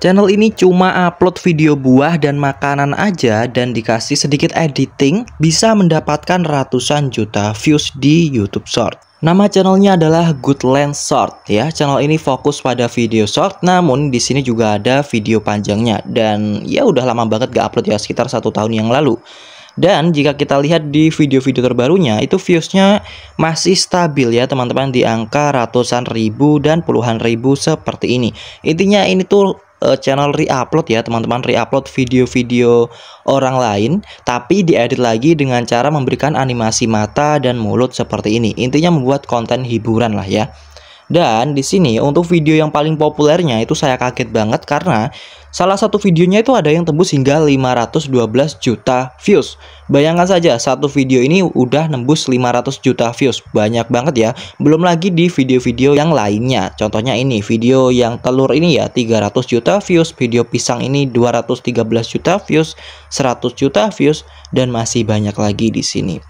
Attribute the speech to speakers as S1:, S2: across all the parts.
S1: Channel ini cuma upload video buah dan makanan aja dan dikasih sedikit editing bisa mendapatkan ratusan juta views di YouTube Short. Nama channelnya adalah Goodland Short ya. Channel ini fokus pada video short, namun di sini juga ada video panjangnya dan ya udah lama banget gak upload ya sekitar satu tahun yang lalu. Dan jika kita lihat di video-video terbarunya itu viewsnya masih stabil ya teman-teman di angka ratusan ribu dan puluhan ribu seperti ini. Intinya ini tuh uh, channel reupload ya teman-teman reupload video-video orang lain tapi diedit lagi dengan cara memberikan animasi mata dan mulut seperti ini intinya membuat konten hiburan lah ya dan di sini untuk video yang paling populernya itu saya kaget banget karena salah satu videonya itu ada yang tembus hingga 512 juta views. Bayangkan saja satu video ini udah nembus 500 juta views. Banyak banget ya. Belum lagi di video-video yang lainnya. Contohnya ini video yang telur ini ya 300 juta views, video pisang ini 213 juta views, 100 juta views dan masih banyak lagi di sini.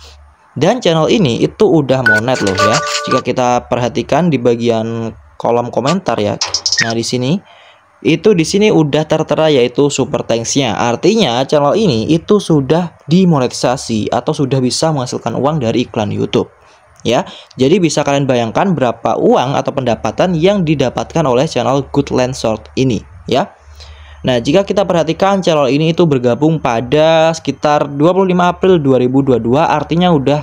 S1: Dan channel ini itu udah monet loh ya. Jika kita perhatikan di bagian kolom komentar ya. Nah, di sini itu di sini udah tertera yaitu super thanks-nya. Artinya channel ini itu sudah dimonetisasi atau sudah bisa menghasilkan uang dari iklan YouTube. Ya, jadi bisa kalian bayangkan berapa uang atau pendapatan yang didapatkan oleh channel Good Land Short ini, ya. Nah, jika kita perhatikan channel ini itu bergabung pada sekitar 25 April 2022, artinya udah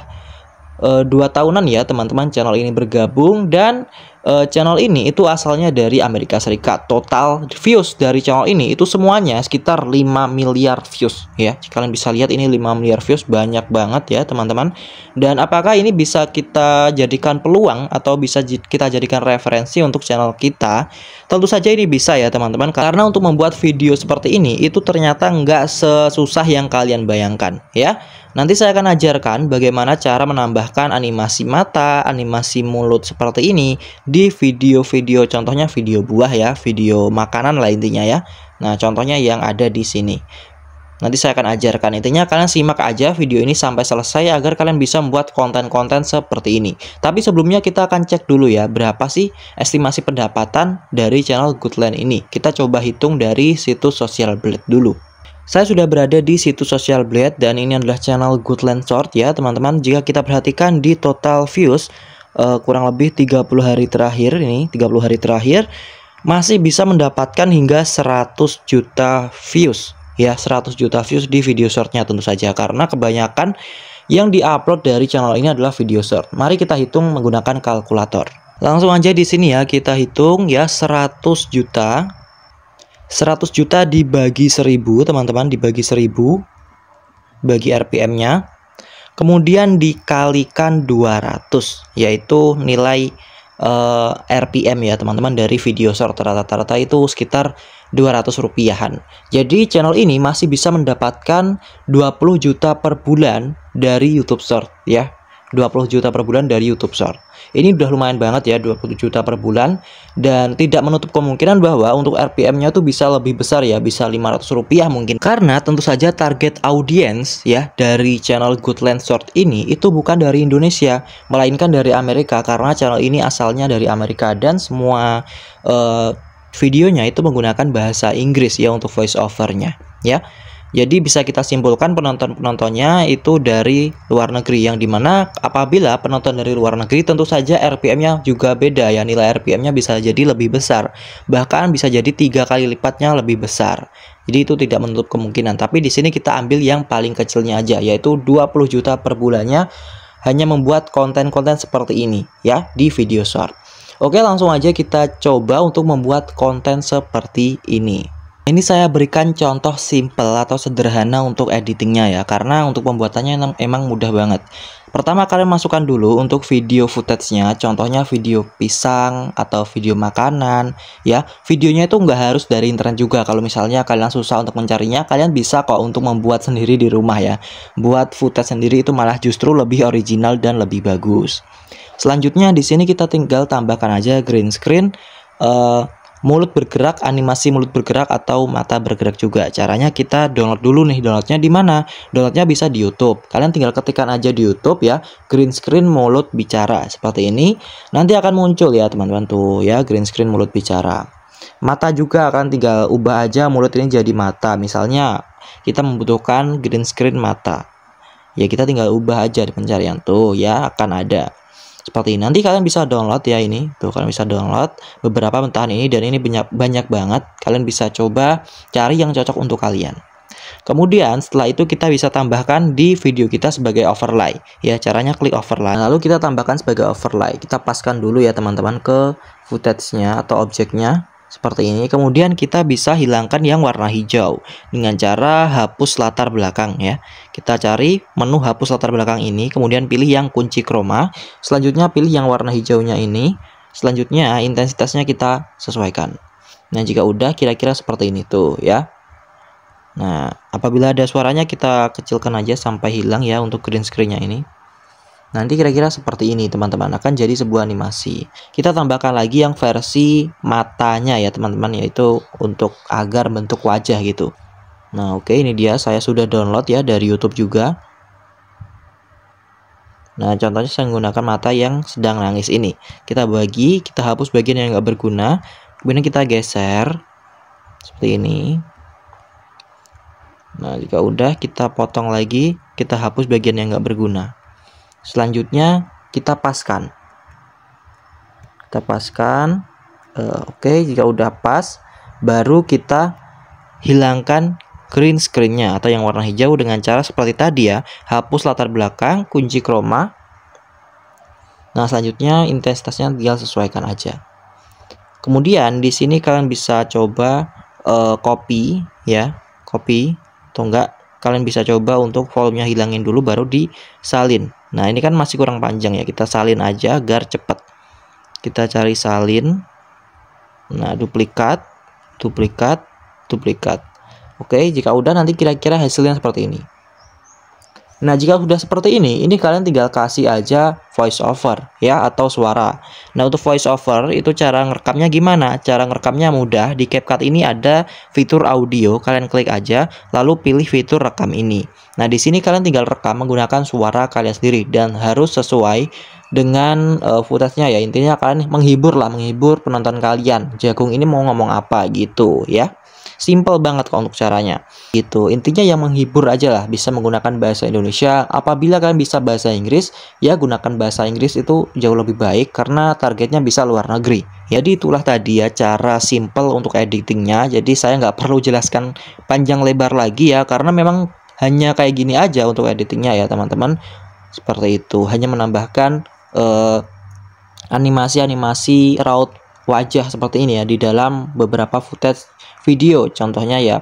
S1: eh, dua uh, tahunan ya teman-teman channel ini bergabung dan uh, channel ini itu asalnya dari Amerika Serikat. Total views dari channel ini itu semuanya sekitar 5 miliar views ya. Kalian bisa lihat ini 5 miliar views banyak banget ya, teman-teman. Dan apakah ini bisa kita jadikan peluang atau bisa kita jadikan referensi untuk channel kita? Tentu saja ini bisa ya, teman-teman. Karena untuk membuat video seperti ini itu ternyata nggak sesusah yang kalian bayangkan ya. Nanti saya akan ajarkan bagaimana cara menambahkan animasi mata, animasi mulut seperti ini di di video-video contohnya video buah ya, video makanan lah intinya ya. Nah, contohnya yang ada di sini. Nanti saya akan ajarkan. Intinya kalian simak aja video ini sampai selesai agar kalian bisa membuat konten-konten seperti ini. Tapi sebelumnya kita akan cek dulu ya berapa sih estimasi pendapatan dari channel Goodland ini. Kita coba hitung dari situs Social Blade dulu. Saya sudah berada di situs Social Blade dan ini adalah channel Goodland Short ya teman-teman. Jika kita perhatikan di total views uh, kurang lebih 30 hari terakhir ini 30 hari terakhir masih bisa mendapatkan hingga 100 juta views ya 100 juta views di video shortnya tentu saja karena kebanyakan yang diupload dari channel ini adalah video short mari kita hitung menggunakan kalkulator langsung aja di sini ya kita hitung ya 100 juta 100 juta dibagi 1000 teman-teman dibagi 1000 bagi RPM nya kemudian dikalikan 200 yaitu nilai uh, eh, RPM ya teman-teman dari video short rata-rata itu sekitar 200 rupiahan jadi channel ini masih bisa mendapatkan 20 juta per bulan dari YouTube short ya 20 juta per bulan dari YouTube Short. Ini udah lumayan banget ya 20 juta per bulan dan tidak menutup kemungkinan bahwa untuk RPM-nya tuh bisa lebih besar ya, bisa 500 rupiah mungkin. Karena tentu saja target audiens ya dari channel Goodland Short ini itu bukan dari Indonesia, melainkan dari Amerika karena channel ini asalnya dari Amerika dan semua uh, videonya itu menggunakan bahasa Inggris ya untuk voice overnya ya. Jadi bisa kita simpulkan penonton-penontonnya itu dari luar negeri yang dimana apabila penonton dari luar negeri tentu saja RPM-nya juga beda ya nilai RPM-nya bisa jadi lebih besar bahkan bisa jadi tiga kali lipatnya lebih besar. Jadi itu tidak menutup kemungkinan tapi di sini kita ambil yang paling kecilnya aja yaitu 20 juta per bulannya hanya membuat konten-konten seperti ini ya di video short. Oke langsung aja kita coba untuk membuat konten seperti ini. Ini saya berikan contoh simple atau sederhana untuk editingnya ya, karena untuk pembuatannya emang mudah banget. Pertama kalian masukkan dulu untuk video footage-nya, contohnya video pisang atau video makanan ya. Videonya itu nggak harus dari internet juga, kalau misalnya kalian susah untuk mencarinya, kalian bisa kok untuk membuat sendiri di rumah ya. Buat footage sendiri itu malah justru lebih original dan lebih bagus. Selanjutnya di sini kita tinggal tambahkan aja green screen, uh, mulut bergerak, animasi mulut bergerak atau mata bergerak juga. Caranya kita download dulu nih, downloadnya di mana? Downloadnya bisa di YouTube. Kalian tinggal ketikkan aja di YouTube ya, green screen mulut bicara seperti ini. Nanti akan muncul ya teman-teman tuh ya, green screen mulut bicara. Mata juga akan tinggal ubah aja mulut ini jadi mata. Misalnya kita membutuhkan green screen mata. Ya kita tinggal ubah aja di pencarian tuh ya akan ada seperti ini. Nanti kalian bisa download ya ini. Tuh kalian bisa download beberapa mentahan ini dan ini banyak banyak banget. Kalian bisa coba cari yang cocok untuk kalian. Kemudian setelah itu kita bisa tambahkan di video kita sebagai overlay. Ya, caranya klik overlay. Nah, lalu kita tambahkan sebagai overlay. Kita paskan dulu ya teman-teman ke footage-nya atau objeknya. Seperti ini, kemudian kita bisa hilangkan yang warna hijau dengan cara hapus latar belakang ya. Kita cari menu hapus latar belakang ini, kemudian pilih yang kunci kroma. selanjutnya pilih yang warna hijaunya ini, selanjutnya intensitasnya kita sesuaikan. Nah, jika udah kira-kira seperti ini tuh ya. Nah, apabila ada suaranya kita kecilkan aja sampai hilang ya untuk green screen-nya ini. Nanti kira-kira seperti ini teman-teman akan jadi sebuah animasi. Kita tambahkan lagi yang versi matanya ya teman-teman yaitu untuk agar bentuk wajah gitu. Nah oke okay, ini dia saya sudah download ya dari YouTube juga. Nah contohnya saya menggunakan mata yang sedang nangis ini. Kita bagi, kita hapus bagian yang nggak berguna. Kemudian kita geser seperti ini. Nah jika udah kita potong lagi, kita hapus bagian yang nggak berguna selanjutnya kita paskan kita paskan uh, oke okay, jika udah pas baru kita hilangkan green screennya atau yang warna hijau dengan cara seperti tadi ya hapus latar belakang kunci chroma nah selanjutnya intensitasnya tinggal sesuaikan aja kemudian di sini kalian bisa coba uh, copy ya copy atau enggak kalian bisa coba untuk volumenya hilangin dulu baru disalin Nah ini kan masih kurang panjang ya kita salin aja agar cepat kita cari salin nah duplikat duplikat duplikat Oke jika udah nanti kira-kira hasilnya seperti ini Nah, jika sudah seperti ini, ini kalian tinggal kasih aja voice over ya atau suara. Nah, untuk voice over itu cara ngerekamnya gimana? Cara ngerekamnya mudah. Di CapCut ini ada fitur audio, kalian klik aja lalu pilih fitur rekam ini. Nah, di sini kalian tinggal rekam menggunakan suara kalian sendiri dan harus sesuai dengan uh, footage-nya ya. Intinya kalian menghibur lah, menghibur penonton kalian. Jagung ini mau ngomong apa gitu ya. Simple banget kok untuk caranya. Gitu. Intinya yang menghibur aja lah bisa menggunakan bahasa Indonesia. Apabila kalian bisa bahasa Inggris, ya gunakan bahasa Inggris itu jauh lebih baik karena targetnya bisa luar negeri. Jadi itulah tadi ya cara simple untuk editingnya. Jadi saya nggak perlu jelaskan panjang lebar lagi ya karena memang hanya kayak gini aja untuk editingnya ya teman-teman. Seperti itu. Hanya menambahkan uh, animasi-animasi raut wajah seperti ini ya di dalam beberapa footage video contohnya ya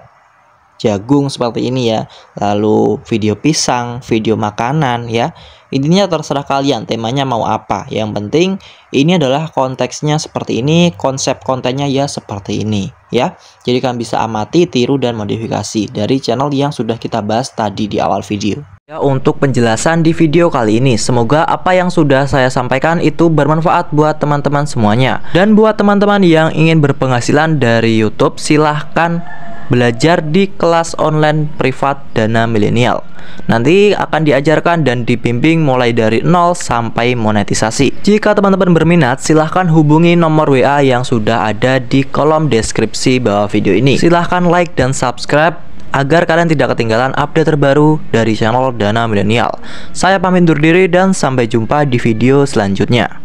S1: jagung seperti ini ya lalu video pisang video makanan ya intinya terserah kalian temanya mau apa yang penting ini adalah konteksnya seperti ini konsep kontennya ya seperti ini ya jadi kalian bisa amati tiru dan modifikasi dari channel yang sudah kita bahas tadi di awal video Ya, untuk penjelasan di video kali ini, semoga apa yang sudah saya sampaikan itu bermanfaat buat teman-teman semuanya. Dan buat teman-teman yang ingin berpenghasilan dari YouTube, silahkan belajar di kelas online privat dana milenial. Nanti akan diajarkan dan dibimbing mulai dari nol sampai monetisasi. Jika teman-teman berminat, silahkan hubungi nomor WA yang sudah ada di kolom deskripsi bawah video ini. Silahkan like dan subscribe agar kalian tidak ketinggalan update terbaru dari channel Dana Milenial. Saya pamit undur diri dan sampai jumpa di video selanjutnya.